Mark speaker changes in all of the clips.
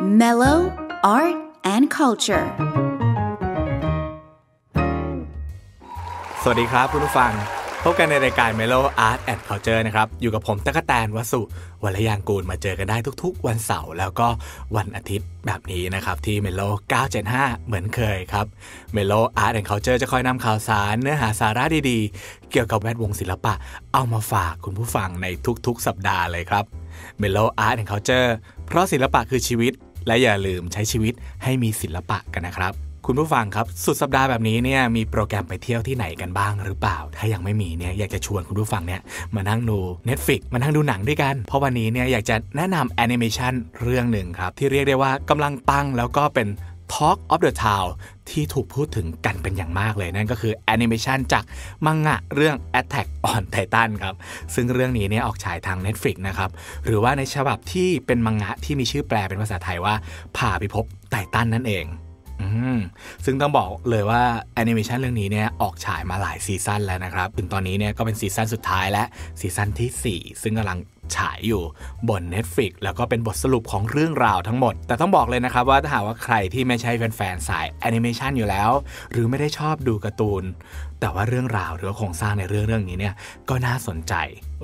Speaker 1: Mellow Art and Culture สวัสดีครับคุณผู้ฟังพบกันในรายการ Melo Art and Culture นะครับ อยู่กับผมตะกแตนวสุ วัลยางกูลมาเจอกันได้ทุกๆ วันเสาร์แล้วก็วันอาทิตย์แบบนี้นะครับที่ Melo 975 เหมือนเคยครับ Melo Art and Culture จะคอยนำข่าวสารเนื้อหาสาระดีๆ เกี่ยวกับแวดวงศิลปะเอามาฝากคุณผู้ฟังในทุกๆ สัปดาห์เลยครับ Melo Art and Culture เพราะศิลปะคือชีวิต และอย่าลืมใช้ชีวิตให้มีศิลปะกันนะครับคุณผู้ฟังครับ สุดสัปดาห์แบบนี้เนี่ย มีโปรแกรมไปเที่ยวที่ไหนกันบ้างหรือเปล่า ถ้ายังไม่มีเนี่ย อยากจะชวนคุณผู้ฟังเนี่ยมานั่งดู Netflix มานั่งดูหนังด้วยกัน เพราะวันนี้เนี่ยอยากจะแนะนำแอนิเมชันเรื่องหนึ่งครับ ที่เรียกได้ว่ากำลังปัง แล้วก็เป็น Talk of the Town ที่ถูกพูดถึงกันเป็นอย่างมากเลย นั่นก็คือแอนิเมชันจากมังงะเรื่อง Attack on Titan ครับซึ่งเรื่องนี้เนี่ยออกฉายทาง Netflix นะครับหรือว่าในฉบับที่เป็นมังงะที่มีชื่อแปลเป็นภาษาไทยว่าผ่าพิภพไททันนั่นเองซึ่งต้องบอกเลยว่าแอนิเมชันเรื่องนี้เนี่ยออกฉายมาหลายซีซั่นแล้วนะครับถึงตอนนี้เนี่ยก็เป็นซีซั่นสุดท้ายและซีซั่นที่ 4 ซึ่งกำลังฉายอยู่บน Netflix แล้วก็เป็นบทสรุปของเรื่องราวทั้งหมด แต่ต้องบอกเลยนะครับว่าถ้าหากว่าใครที่ไม่ใช่แฟนๆสายแอนิเมชันอยู่แล้วหรือไม่ได้ชอบดูการ์ตูน แต่ว่าเรื่องราวหรือโครงสร้างในเรื่องเรื่องนี้เนี่ยก็น่าสนใจ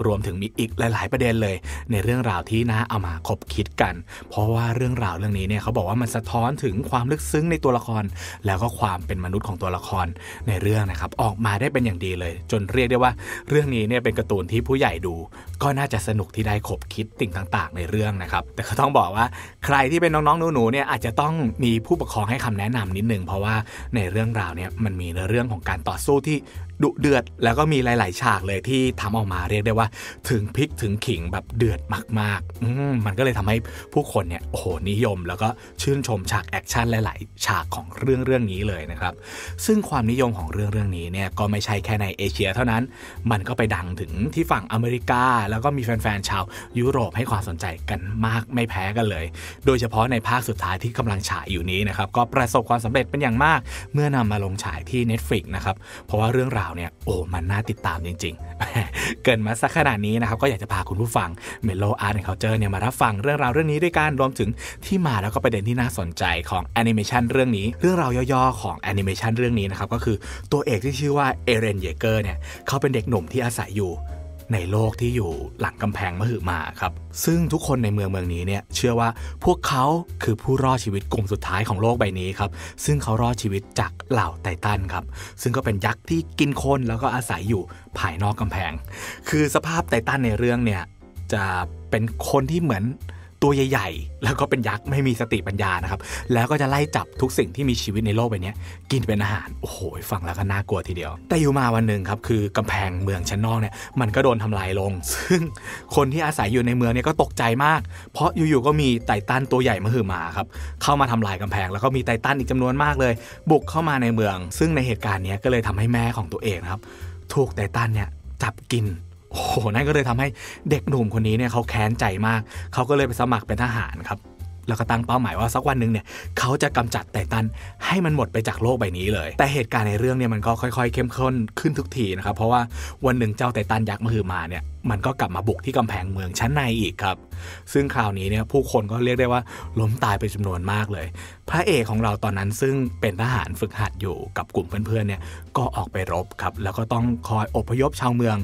Speaker 1: รวมถึงมีอีกหลายๆ ประเด็นเลย ในเรื่องราวที่น่าเอามาคบคิดกัน เพราะว่าเรื่องราวเรื่องนี้เนี่ยเขาบอกว่ามันสะท้อนถึงความลึกซึ้งในตัวละคร แล้วก็ความเป็นมนุษย์ของตัวละครในเรื่องนะครับออกมาได้เป็นอย่างดีเลยจนเรียกได้ว่าเรื่องนี้เนี่ยเป็นการ์ตูนที่ผู้ใหญ่ดู ก็น่าจะสนุกที่ได้คบคิดติ่งต่าง ๆ ในเรื่องนะครับแต่ก็ต้องบอกว่าใครที่เป็นน้องๆหนูๆเนี่ยอาจจะต้องมีผู้ปกครองให้คำแนะนำนิดนึงเพราะว่าในเรื่องราวเนี่ยมันมีนเรื่องของการต่อสู้ที่ดุเดือดแล้วก็มีหลายๆ ฉากเลยที่ทำออกมาเรียกได้ว่าถึงพริกถึงขิงแบบเดือดมาก ๆมมันก็เลยทำให้ผู้คนเนี่ยโอ้โหนิยมแล้วก็ชื่นชมฉากแอคชั่นหลาย ๆ ฉากของเรื่องเรื่องนี้เลยนะครับ ซึ่งความนิยมของเรื่องเรื่องนี้เนี่ยก็ไม่ใช่แค่ในเอเชีย เท่านั้น มันก็ไปดังถึงที่ฝั่งอเมริกาแล้วก็มีแฟนๆชาว ยุโรปให้ความสนใจกันมากไม่แพ้กันเลย โดยเฉพาะในภาคสุดท้ายที่กำลังฉายอยู่นี้นะครับก็ประสบความสำเร็จเป็นอย่างมากเมื่อนำมาลงฉายที่ Netflix นะครับเพราะว่าเรื่องราวาวเนี่ยโอ้มันน่าติดตามจริงๆ เกินมาสักขนาดนี้นะครับ ก็อยากจะพาคุณผู้ฟังเมโลอาร์ตเ n าเ u l t u r เนี่ยมารับฟังเรื่องราวเรื่องนี้ด้วยกันรวมถึงที่มาแล้วก็ประเด็นที่น่าสนใจของแอนิเมชันเรื่องนี้ เรื่องราวย่อๆของแอนิเมชันเรื่องนี้นะครับ ก็คือตัวเอกที่ชื่อว่าเอเรนเยเกอร์เนี่ย เขาเป็นเด็กหนุ่มที่อาศัยอยู่ในโลกที่อยู่หลังกำแพงมหึมาครับซึ่งทุกคนในเมืองเมืองนี้เนี่ยเชื่อว่าพวกเขาคือผู้รอดชีวิตกลุ่มสุดท้ายของโลกใบนี้ครับ ซึ่งเขารอดชีวิตจากเหล่าไททันครับ ซึ่งก็เป็นยักษ์ที่กินคนแล้วก็อาศัยอยู่ภายนอกกำแพง คือสภาพไททันในเรื่องเนี่ยจะเป็นคนที่เหมือนตัวใหญ่ๆ แล้วก็เป็นยักษ์ ไม่มีสติปัญญานะครับ แล้วก็จะไล่จับทุกสิ่งที่มีชีวิตในโลกใบนี้กินเป็นอาหาร โอ้โห ฟังแล้วก็น่ากลัวทีเดียว แต่อยู่มาวันหนึ่งครับ คือกำแพงเมืองชั้นนอกเนี่ยมันก็โดนทำลายลง ซึ่งคนที่อาศัยอยู่ในเมืองเนี่ย ก็ตกใจมาก เพราะอยู่ๆ ก็มีไททันตัวใหญ่มาหือมาครับ เข้ามาทำลายกำแพง แล้วก็มีไททันอีกจำนวนมากเลย บุกเข้ามาในเมือง ซึ่งในเหตุการณ์นี้ก็เลยทำให้แม่ของตัวเองครับ ถูกไททันเนี่ยจับกินโอ้โหนั่นก็เลยทำให้เด็กหนุ่มคนนี้เนี่ยเขาแค้นใจมาก เขาก็เลยไปสมัครเป็นทหารครับ แล้วก็ตั้งเป้าหมายว่าสักวันหนึ่งเนี่ยเขาจะกำจัดไททันให้มันหมดไปจากโลกใบนี้เลย แต่เหตุการณ์ในเรื่องเนี่ยมันก็ค่อยๆ เข้มข้นขึ้นทุกทีนะครับ เพราะว่าวันหนึ่งเจ้าไททันยักษ์มหือมาเนี่ยมันก็กลับมาบุกที่กำแพงเมืองชั้นในอีกครับ ซึ่งคราวนี้เนี่ยผู้คนก็เรียกได้ว่าล้มตายไปจำนวนมากเลย พระเอกของเราตอนนั้นซึ่งเป็นทหารฝึกหัดอยู่กับกลุ่มเพื่อนๆเนี่ยก็ออกไปรบครับ แล้วก็ต้องคอยอพยพชาวเมือง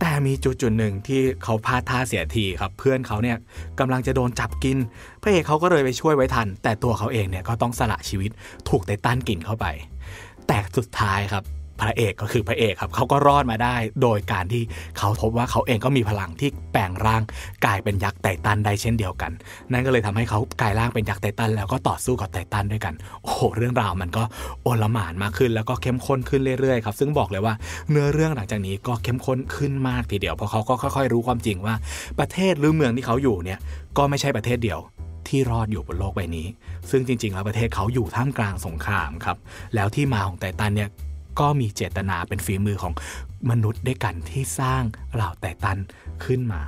Speaker 1: แต่มีจุดจุดหนึ่งที่เขาพลาดท่าเสียทีครับ เพื่อนเขาเนี่ยกำลังจะโดนจับกิน พระเอกเขาก็เลยไปช่วยไว้ทัน แต่ตัวเขาเองเนี่ยก็ต้องสละชีวิตถูกไททันกินเข้าไป แต่สุดท้ายครับพระเอกก็คือพระเอกครับเขาก็รอดมาได้ โดยการที่เขาพบว่าเขาเองก็มีพลังที่แปลงร่างกลายเป็นยักษ์ไตตันได้เช่นเดียวกัน นั่นก็เลยทำให้เขากลายร่างเป็นยักษ์ไตตันแล้วก็ต่อสู้กับไตตันด้วยกัน โอ้โห เรื่องราวมันก็โอลหมานมากขึ้น แล้วก็เข้มข้นขึ้นเรื่อยๆครับ ซึ่งบอกเลยว่าเนื้อเรื่องหลังจากนี้ก็เข้มข้นขึ้นมากทีเดียว เพราะเขาก็ค่อยๆรู้ความจริงว่า ประเทศหรือเมืองที่เขาอยู่เนี่ยก็ไม่ใช่ประเทศเดียวที่รอดอยู่บนโลกใบนี้ ซึ่งจริงๆแล้วประเทศเขาอยู่ท่ามกลางสงครามครับ แล้วที่มาของไตตันเนี่ยก็มีเจตนาเป็นฝีมือของมนุษย์ด้วยกันที่สร้างเหล่าแต่ตันขึ้นมา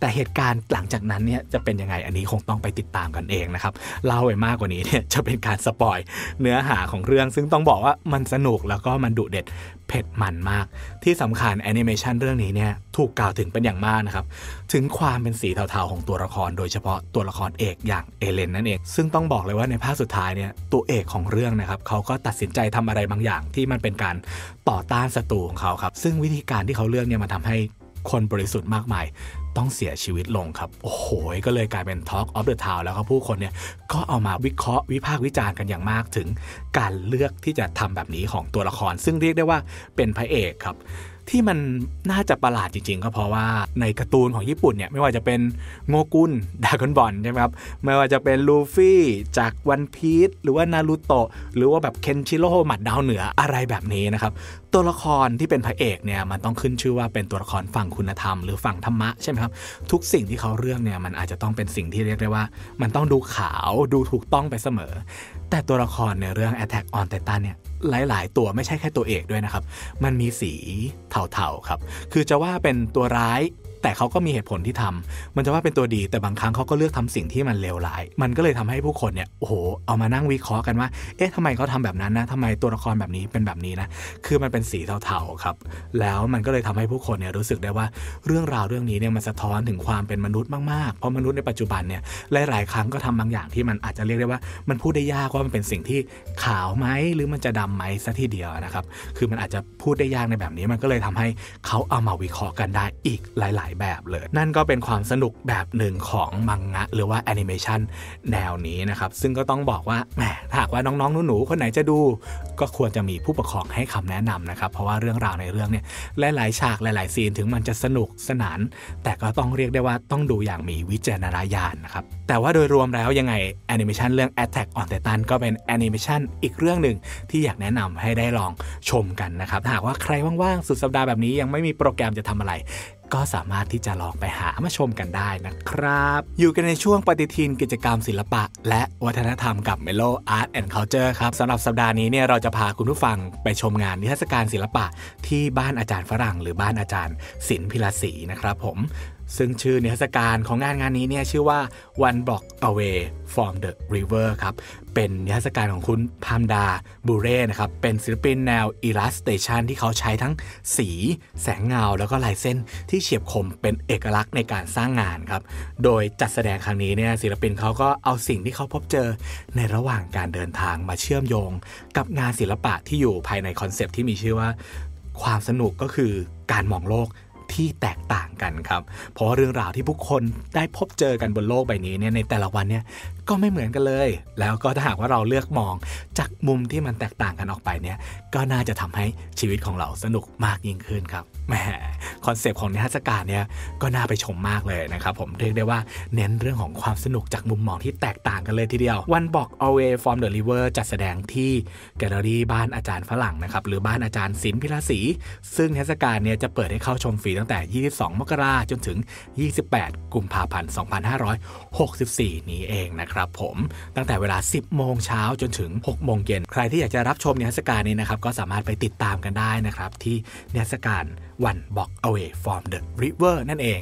Speaker 1: แต่เหตุการณ์หลังจากนั้นเนี่ยจะเป็นยังไงอันนี้คงต้องไปติดตามกันเองนะครับเล่าไปมากกว่านี้เนี่ยจะเป็นการสปอยเนื้อหาของเรื่อง ซึ่งต้องบอกว่ามันสนุกแล้วก็มันดุเด็ดเผ็ดมันมาก ที่สำคัญแอนิเมชันเรื่องนี้เนี่ยถูกกล่าวถึงเป็นอย่างมากนะครับถึงความเป็นสีเทาๆของตัวละคร โดยเฉพาะตัวละครเอกอย่างเอเลนนั่นเองซึ่งต้องบอกเลยว่าในภาคสุดท้ายเนี่ยตัวเอกของเรื่องนะครับเขาก็ตัดสินใจทำอะไรบางอย่างที่มันเป็นการต่อต้านศัตรูของเขาครับซึ่งวิธีการที่เขาเลือกเนี่ยมาททาให้คนบริสุทธิ์มากมายต้องเสียชีวิตลงครับ โอ้โหก็เลยกลายเป็น Talk of the Town แล้วก็ผู้คนเนี่ยก็เอามาวิเคราะห์วิพากษ์วิจารณ์กันอย่างมากถึงการเลือกที่จะทำแบบนี้ของตัวละคร ซึ่งเรียกได้ว่าเป็นพระเอกครับที่มันน่าจะประหลาดจริง ๆ ก็เพราะว่าในการ์ตูนของญี่ปุ่นเนี่ยไม่ว่าจะเป็นโงกุนดากอนบอลใช่ไหมครับ ไม่ว่าจะเป็นลูฟี่จากวันพีชหรือว่านารูโตะหรือว่าแบบเคนชิโร่หมัดดาวเหนืออะไรแบบนี้นะครับ ตัวละครที่เป็นพระเอกเนี่ยมันต้องขึ้นชื่อว่าเป็นตัวละครฝั่งคุณธรรมหรือฝั่งธรรมะใช่ไหมครับ ทุกสิ่งที่เขาเรื่องเนี่ยมันอาจจะต้องเป็นสิ่งที่เรียกได้ว่า มันต้องดูขาวดูถูกต้องไปเสมอ แต่ตัวละครในเรื่อง Attack on Titan เนี่ยหลาย ๆ ตัวไม่ใช่แค่ตัวเอกด้วยนะครับ มันมีสีเทาๆ ครับ คือจะว่าเป็นตัวร้ายแต่เขาก็มีเหตุผลที่ทำ มันจะว่าเป็นตัวดีแต่บางครั้งเขาก็เลือกทำสิ่งที่มันเลวร้าย มันก็เลยทำให้ผู้คนเนี่ยโอ้โห เอามานั่งวิเคราะห์กันว่า เอ๊ะทำไมเขาทาแบบนั้นนะทำไมตัวละครแบบนี้เป็นแบบนี้นะ คือมันเป็นสีเทาๆครับ แล้วมันก็เลยทำให้ผู้คนเนี่ยรู้สึกได้ว่าเรื่องราวเรื่องนี้เนี่ยมันสะท้อนถึงความเป็นมนุษย์มากๆ เพราะมนุษย์ในปัจจุบันเนี่ยหลายๆครั้งก็ทำบางอย่างที่มันอาจจะเรียกได้ว่า มันพูดได้ยากว่ามันเป็นสิ่งที่ขาวไหมหรือมันจะดํำไหมซะทีเดียวนะครับคือมันอาจจะพูดได้ยากในแบบนี้มันก็เลยทำให้เขาเอามาวิเคราะห์กันได้อีกหลายแบบเลยนั่นก็เป็นความสนุกแบบหนึ่งของมังงะ หรือว่าแอนิเมชันแนวนี้นะครับซึ่งก็ต้องบอกว่าแหมถ้าหากว่าน้องๆหนูๆคนไหนจะดูก็ควรจะมีผู้ปกครองให้คำแนะนำนะครับเพราะว่าเรื่องราวในเรื่องเนี่ยหลายๆฉากหลาย ๆ ซีนถึงมันจะสนุกสนานแต่ก็ต้องเรียกได้ว่าต้องดูอย่างมีวิจารณญาณนะครับแต่ว่าโดยรวมแล้วยังไงแอนิเมชันเรื่อง Attack on Titan ก็เป็นแอนิเมชันอีกเรื่องหนึ่ง ที่อยากแนะนำให้ได้ลองชมกันนะครับถ้าหากว่าใครว่างๆสุดสัปดาห์แบบนี้ ยังไม่มีโปรแกรมจะทำอะไรก็สามารถที่จะลองไปหามาชมกันได้นะครับ อยู่กันในช่วงปฏิทินกิจกรรมศิลปะ และวัฒนธรรมกับ Melo Art and Culture ครับสำหรับสัปดาห์นี้เนี่ยเราจะพาคุณผู้ฟังไปชมงานนิทรรศการศิลปะที่บ้านอาจารย์ฝรั่ง หรือบ้านอาจารย์ศิลปิลาศีนะครับผมซึ่งชื่อนิทรรศการของงานงานนี้เนี่ยชื่อว่า One Block Away from the River ครับเป็นนิทรรศการของคุณพามดาบูเร่นะครับ เป็นศิลปินแนวอิลลัสเตชันที่เขาใช้ทั้งสีแสงเงาแล้วก็ลายเส้นที่เฉียบคมเป็นเอกลักษณ์ในการสร้างงานครับ โดยจัดแสดงครั้งนี้เนี่ยศิลปินเขาก็เอาสิ่งที่เขาพบเจอในระหว่างการเดินทางมาเชื่อมโยง กับงานศิลปะที่อยู่ภายในคอนเซปที่มีชื่อว่าความสนุกก็คือการมองโลกที่แตกต่างกันครับ เพราะเรื่องราวที่ผู้คนได้พบเจอกันบนโลกใบนี้เนี่ยในแต่ละวันเนี่ยก็ไม่เหมือนกันเลย แล้วก็ถ้าหากว่าเราเลือกมองจากมุมที่มันแตกต่างกันออกไปเนี่ยก็น่าจะทำให้ชีวิตของเราสนุกมากยิ่งขึ้นครับแหมคอนเซปต์ของนิทรรศการเนี่ยก็น่าไปชมมากเลยนะครับ ผมเรียกได้ว่าเน้นเรื่องของความสนุกจากมุมมองที่แตกต่างกันเลยทีเดียวบอกเอาเว Away from the River จัดแสดงที่ แกลเลอรี่บ้านอาจารย์ฝรั่งนะครับ หรือบ้านอาจารย์ศิลพิลาศรีซึ่งนิทรรศการเนี่ยจะเปิดให้เข้าชมฟรีตั้งแต่ 22 มกราจนถึง 28 กุมภาพันธ์ 2564 นี้เองนะครับผมตั้งแต่เวลา 10 โมงเช้าจนถึง6โมงเย็นใครที่อยากจะรับชมนิทรรศการนี้นะครับก็สามารถไปติดตามกันได้นะครับที่นิทรรศการวันบอก Away from the River นั่นเอง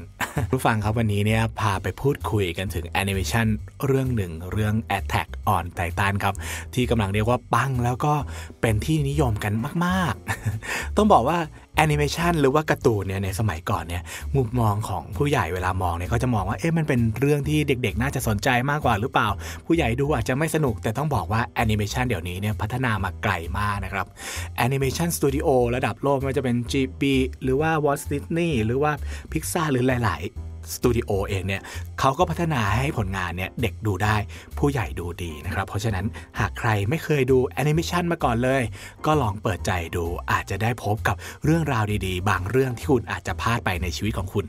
Speaker 1: รู้ฟังครับวันนี้เนี่ยพาไปพูดคุยกันถึงแอนิเมชันเรื่องหนึ่งเรื่อง Attack on Titan ครับ ที่กำลังเรียกว่า ปัง แล้วก็เป็นที่นิยมกันมากๆ ต้องบอกว่าแอนิเมชันหรือว่าการ์ตูนเนี่ยในสมัยก่อนเนี่ยมุมมองของผู้ใหญ่เวลามองเนี่ยก็จะมองว่าเอ๊ะมันเป็นเรื่องที่เด็กๆ น่าจะสนใจมากกว่าหรือเปล่า ผู้ใหญ่ดูอาจจะไม่สนุก แต่ต้องบอกว่าแอนิเมชันเดี๋ยวนี้เนี่ยพัฒนามาไกลมากนะครับแอนิเมชันสตูดิโอระดับโลกไม่ว่าจะเป็น g ีหรือว่าวอลต์ดิสนีย์หรือว่าพิกซาหรือหลายสตูดิโอเองเนี่ยเขาก็พัฒนาให้ผลงานเนี่ยเด็กดูได้ผู้ใหญ่ดูดีนะครับ เพราะฉะนั้นหากใครไม่เคยดูแอนิเมชันมาก่อนเลย ก็ลองเปิดใจดู อาจจะได้พบกับเรื่องราวดีๆ บางเรื่องที่คุณอาจจะพลาดไปในชีวิตของคุณ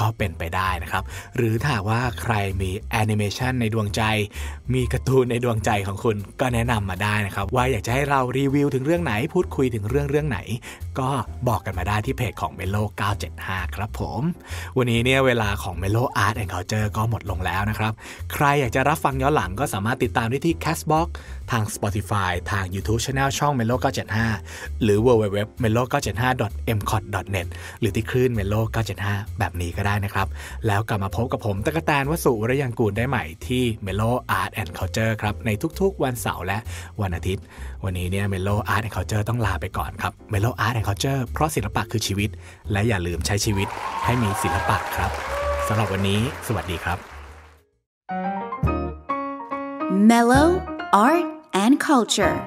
Speaker 1: ก็เป็นไปได้นะครับ หรือถ้าว่าใครมีแอนิเมชันในดวงใจ มีการ์ตูนในดวงใจของคุณก็แนะนำมาได้นะครับ ว่าอยากจะให้เรารีวิวถึงเรื่องไหนพูดคุยถึงเรื่องเรื่องไหนก็บอกกันมาได้ที่เพจของ m e l o 975 ครับผม วันนี้เนี่ยเวลาของ m e l o Art and Culture ก็หมดลงแล้วนะครับ ใครอยากจะรับฟังย้อนหลังก็สามารถติดตามได้ที่ Castbox ทาง Spotify ทาง YouTube Channel ช่อง m e l o 975 หรือ www m e l o 975 m c o t net หรือที่คลื่น m e l o 975 แบบนี้ก็ได้นะครับ แล้วกลับมาพบกับผมตะกแตนวสุวรยังกูลได้ใหม่ที่ m e l o Art and Culture ครับ ในทุกๆวันเสาร์และวันอาทิตย์ วันนี้เนี่ย m e l o Art and Culture ต้องลาไปก่อนครับ m e l o Art and Culture เพราะศิลปะคือชีวิต และอย่าลืมใช้ชีวิตให้มีศิลปะครับสำหรับวันนี้สวัสดีครับ Mellow Art and Culture